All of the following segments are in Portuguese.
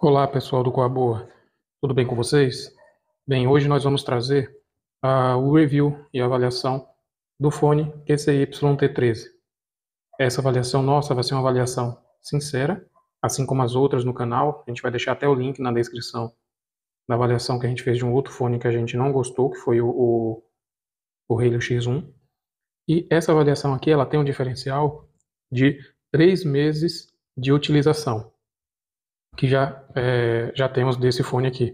Olá, pessoal do Coa Boa. Tudo bem com vocês? Bem, hoje nós vamos trazer uh, o review e avaliação do fone t 13 Essa avaliação nossa vai ser uma avaliação sincera, assim como as outras no canal. A gente vai deixar até o link na descrição da avaliação que a gente fez de um outro fone que a gente não gostou, que foi o, o, o Helio X1. E essa avaliação aqui, ela tem um diferencial de 3 meses de utilização que já, é, já temos desse fone aqui.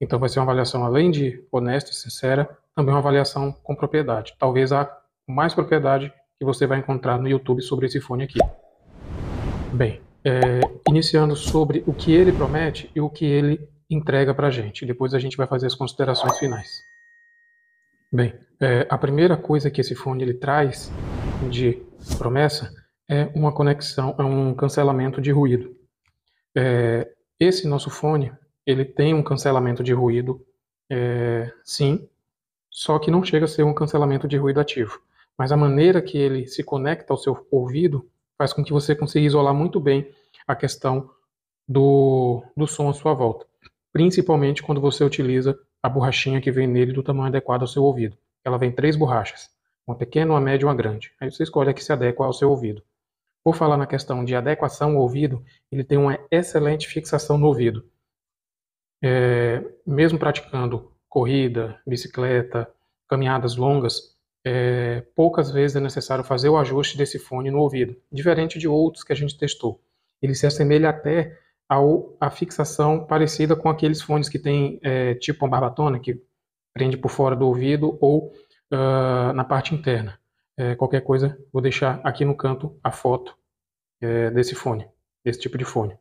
Então vai ser uma avaliação, além de honesta e sincera, também uma avaliação com propriedade. Talvez a mais propriedade que você vai encontrar no YouTube sobre esse fone aqui. Bem, é, iniciando sobre o que ele promete e o que ele entrega para a gente. Depois a gente vai fazer as considerações finais. Bem, é, a primeira coisa que esse fone ele traz de promessa é uma conexão, é um cancelamento de ruído. É, esse nosso fone, ele tem um cancelamento de ruído, é, sim, só que não chega a ser um cancelamento de ruído ativo. Mas a maneira que ele se conecta ao seu ouvido faz com que você consiga isolar muito bem a questão do, do som à sua volta, principalmente quando você utiliza a borrachinha que vem nele do tamanho adequado ao seu ouvido. Ela vem três borrachas, uma pequena, uma média e uma grande. Aí você escolhe a que se adequa ao seu ouvido. Por falar na questão de adequação ao ouvido, ele tem uma excelente fixação no ouvido. É, mesmo praticando corrida, bicicleta, caminhadas longas, é, poucas vezes é necessário fazer o ajuste desse fone no ouvido, diferente de outros que a gente testou. Ele se assemelha até ao, à fixação parecida com aqueles fones que tem é, tipo uma barbatona que prende por fora do ouvido ou uh, na parte interna. É, qualquer coisa, vou deixar aqui no canto a foto é, desse fone, desse tipo de fone.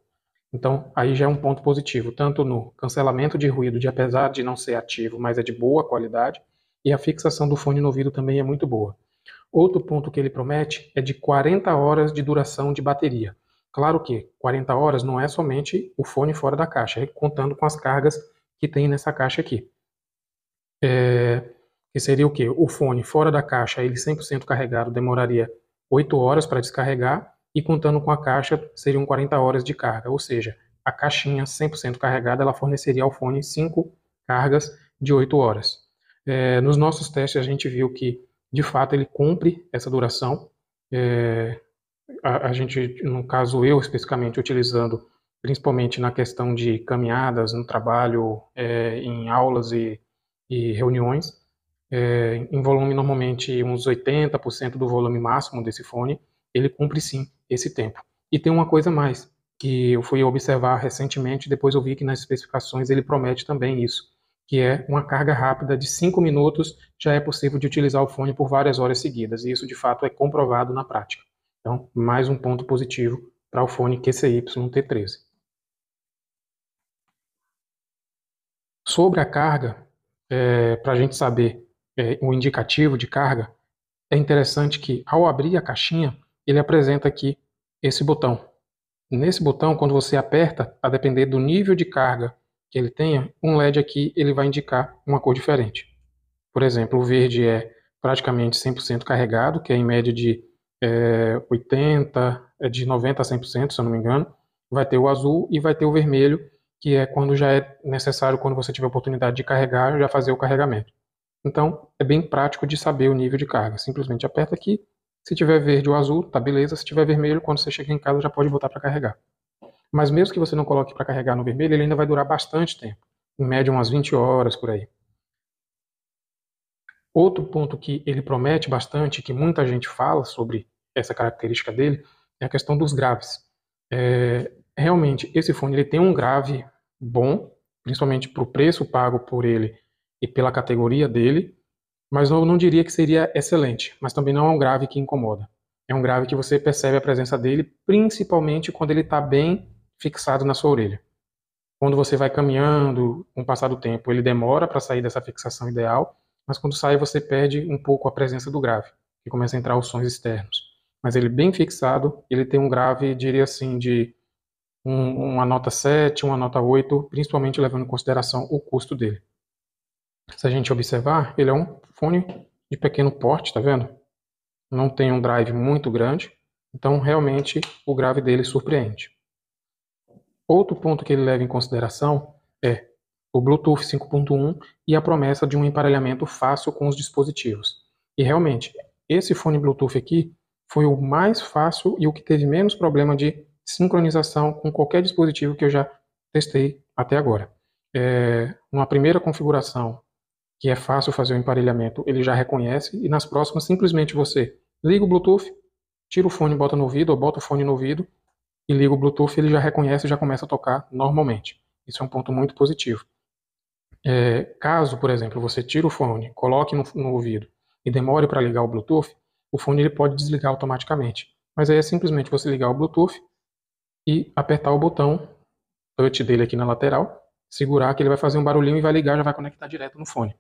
Então, aí já é um ponto positivo, tanto no cancelamento de ruído, de apesar de não ser ativo, mas é de boa qualidade, e a fixação do fone no ouvido também é muito boa. Outro ponto que ele promete é de 40 horas de duração de bateria. Claro que 40 horas não é somente o fone fora da caixa, é contando com as cargas que tem nessa caixa aqui. É, que seria o que? O fone fora da caixa, ele 100% carregado, demoraria 8 horas para descarregar, e contando com a caixa seriam 40 horas de carga, ou seja, a caixinha 100% carregada ela forneceria ao fone 5 cargas de 8 horas. É, nos nossos testes a gente viu que de fato ele cumpre essa duração. É, a, a, gente, no caso eu especificamente, utilizando principalmente na questão de caminhadas no trabalho, é, em aulas e, e reuniões, é, em volume normalmente uns 80% do volume máximo desse fone, ele cumpre sim esse tempo. E tem uma coisa mais que eu fui observar recentemente, depois eu vi que nas especificações ele promete também isso, que é uma carga rápida de 5 minutos, já é possível de utilizar o fone por várias horas seguidas, e isso de fato é comprovado na prática. Então, mais um ponto positivo para o fone QCY-T13. Sobre a carga, é, para a gente saber é, o indicativo de carga, é interessante que ao abrir a caixinha, ele apresenta aqui esse botão. Nesse botão, quando você aperta, a depender do nível de carga que ele tenha, um LED aqui ele vai indicar uma cor diferente. Por exemplo, o verde é praticamente 100% carregado, que é em média de é, eh, 80, eh, de 90% a 100%, se eu não me engano. Vai ter o azul e vai ter o vermelho, que é quando já é necessário, quando você tiver oportunidade de carregar, já fazer o carregamento. Então, é bem prático de saber o nível de carga. Simplesmente aperta aqui se tiver verde ou azul, tá beleza. Se tiver vermelho, quando você chegar em casa já pode botar para carregar. Mas mesmo que você não coloque para carregar no vermelho, ele ainda vai durar bastante tempo. Em média, umas 20 horas por aí. Outro ponto que ele promete bastante, que muita gente fala sobre essa característica dele, é a questão dos graves. É, realmente, esse fone ele tem um grave bom, principalmente para o preço pago por ele e pela categoria dele mas eu não diria que seria excelente, mas também não é um grave que incomoda. É um grave que você percebe a presença dele, principalmente quando ele está bem fixado na sua orelha. Quando você vai caminhando, com o passar do tempo, ele demora para sair dessa fixação ideal, mas quando sai você perde um pouco a presença do grave, que começa a entrar os sons externos. Mas ele bem fixado, ele tem um grave, diria assim, de um, uma nota 7, uma nota 8, principalmente levando em consideração o custo dele se a gente observar, ele é um fone de pequeno porte, tá vendo? Não tem um drive muito grande, então realmente o grave dele surpreende. Outro ponto que ele leva em consideração é o Bluetooth 5.1 e a promessa de um emparelhamento fácil com os dispositivos. E realmente, esse fone Bluetooth aqui foi o mais fácil e o que teve menos problema de sincronização com qualquer dispositivo que eu já testei até agora. É, primeira configuração, que é fácil fazer o emparelhamento, ele já reconhece e nas próximas simplesmente você liga o Bluetooth, tira o fone e bota no ouvido ou bota o fone no ouvido e liga o Bluetooth, ele já reconhece e já começa a tocar normalmente. Isso é um ponto muito positivo. É, caso, por exemplo, você tire o fone, coloque no, no ouvido e demore para ligar o Bluetooth, o fone ele pode desligar automaticamente. Mas aí é simplesmente você ligar o Bluetooth e apertar o botão touch dele aqui na lateral, segurar que ele vai fazer um barulhinho e vai ligar, já vai conectar direto no fone.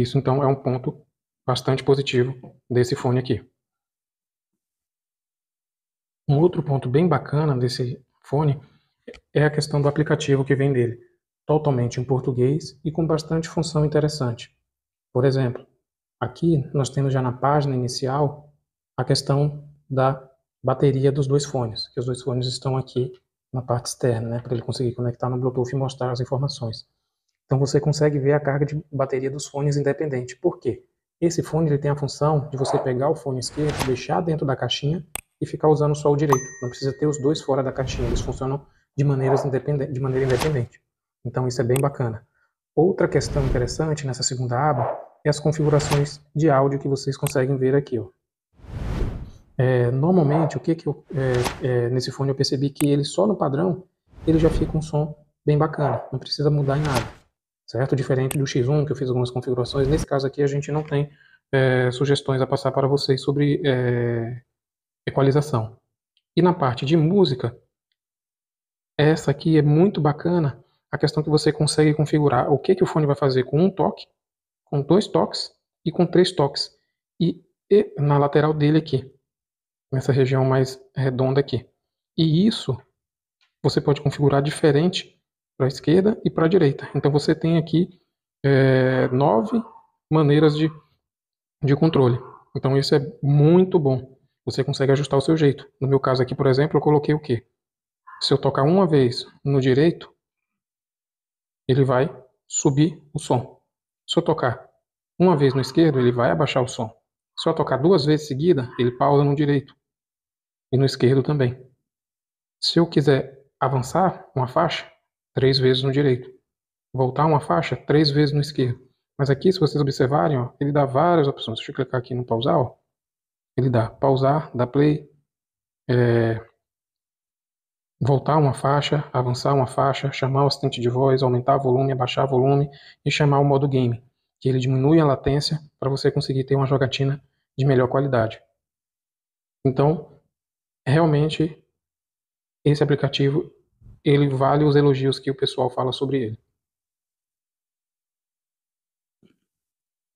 Isso então é um ponto bastante positivo desse fone aqui. Um outro ponto bem bacana desse fone é a questão do aplicativo que vem dele, totalmente em português e com bastante função interessante. Por exemplo, aqui nós temos já na página inicial a questão da bateria dos dois fones, que os dois fones estão aqui na parte externa, né, para ele conseguir conectar no Bluetooth e mostrar as informações. Então você consegue ver a carga de bateria dos fones independente. Por quê? Esse fone ele tem a função de você pegar o fone esquerdo, deixar dentro da caixinha e ficar usando só o direito. Não precisa ter os dois fora da caixinha, eles funcionam de, maneiras independente, de maneira independente. Então isso é bem bacana. Outra questão interessante nessa segunda aba é as configurações de áudio que vocês conseguem ver aqui. Ó. É, normalmente, o que, que eu, é, é, nesse fone eu percebi que ele só no padrão ele já fica um som bem bacana, não precisa mudar em nada certo? Diferente do X1, que eu fiz algumas configurações, nesse caso aqui a gente não tem é, sugestões a passar para vocês sobre é, equalização. E na parte de música, essa aqui é muito bacana, a questão que você consegue configurar o que, que o fone vai fazer com um toque, com dois toques e com três toques. E, e na lateral dele aqui, nessa região mais redonda aqui. E isso você pode configurar diferente para a esquerda e para a direita. Então você tem aqui é, nove maneiras de, de controle. Então isso é muito bom. Você consegue ajustar o seu jeito. No meu caso aqui, por exemplo, eu coloquei o quê? Se eu tocar uma vez no direito, ele vai subir o som. Se eu tocar uma vez no esquerdo, ele vai abaixar o som. Se eu tocar duas vezes seguida, ele pausa no direito e no esquerdo também. Se eu quiser avançar uma faixa, três vezes no direito. Voltar uma faixa, três vezes no esquerdo. Mas aqui, se vocês observarem, ó, ele dá várias opções. Deixa eu clicar aqui no pausar. Ó. Ele dá pausar, dá play, é... voltar uma faixa, avançar uma faixa, chamar o assistente de voz, aumentar volume, abaixar volume e chamar o modo game, que ele diminui a latência para você conseguir ter uma jogatina de melhor qualidade. Então, realmente, esse aplicativo ele vale os elogios que o pessoal fala sobre ele.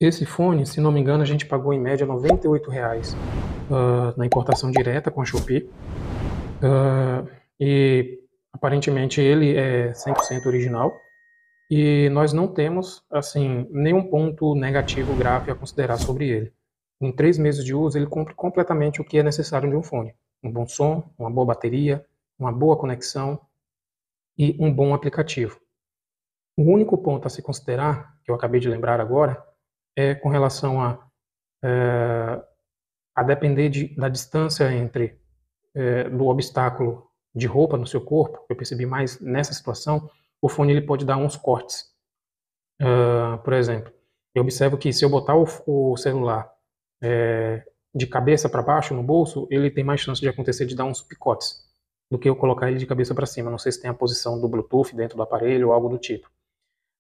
Esse fone, se não me engano, a gente pagou em média R$ 98,00 uh, na importação direta com a Shopee. Uh, e aparentemente ele é 100% original. E nós não temos, assim, nenhum ponto negativo grave a considerar sobre ele. Em três meses de uso, ele cumpre completamente o que é necessário de um fone. Um bom som, uma boa bateria, uma boa conexão, e um bom aplicativo. O único ponto a se considerar, que eu acabei de lembrar agora, é com relação a, é, a depender de, da distância entre é, do obstáculo de roupa no seu corpo, eu percebi mais nessa situação, o fone ele pode dar uns cortes. Ah, por exemplo, eu observo que se eu botar o, o celular é, de cabeça para baixo no bolso, ele tem mais chance de acontecer de dar uns picotes do que eu colocar ele de cabeça para cima. Não sei se tem a posição do Bluetooth dentro do aparelho ou algo do tipo.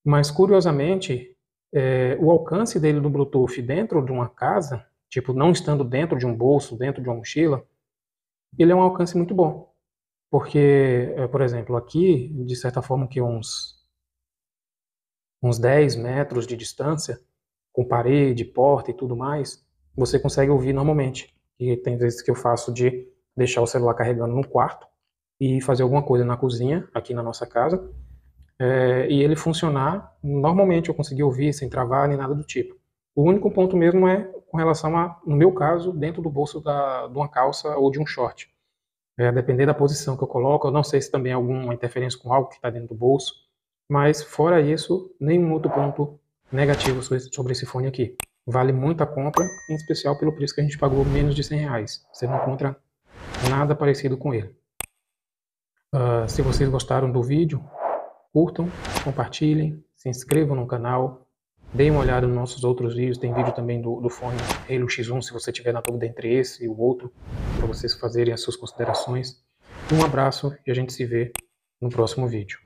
Mas, curiosamente, é, o alcance dele do Bluetooth dentro de uma casa, tipo, não estando dentro de um bolso, dentro de uma mochila, ele é um alcance muito bom. Porque, é, por exemplo, aqui, de certa forma, que uns, uns 10 metros de distância, com parede, porta e tudo mais, você consegue ouvir normalmente. E tem vezes que eu faço de deixar o celular carregando no quarto, e fazer alguma coisa na cozinha, aqui na nossa casa, é, e ele funcionar normalmente, eu consegui ouvir sem travar nem nada do tipo. O único ponto mesmo é com relação a, no meu caso, dentro do bolso da, de uma calça ou de um short. É, depender da posição que eu coloco, eu não sei se também há é alguma interferência com algo que está dentro do bolso, mas fora isso, nenhum outro ponto negativo sobre esse fone aqui. Vale muito a compra, em especial pelo preço que a gente pagou menos de 100 reais. Você não encontra nada parecido com ele. Uh, se vocês gostaram do vídeo, curtam, compartilhem, se inscrevam no canal, deem uma olhada nos nossos outros vídeos, tem vídeo também do, do fone Halo X1, se você tiver na dúvida entre esse e o outro, para vocês fazerem as suas considerações. Um abraço e a gente se vê no próximo vídeo.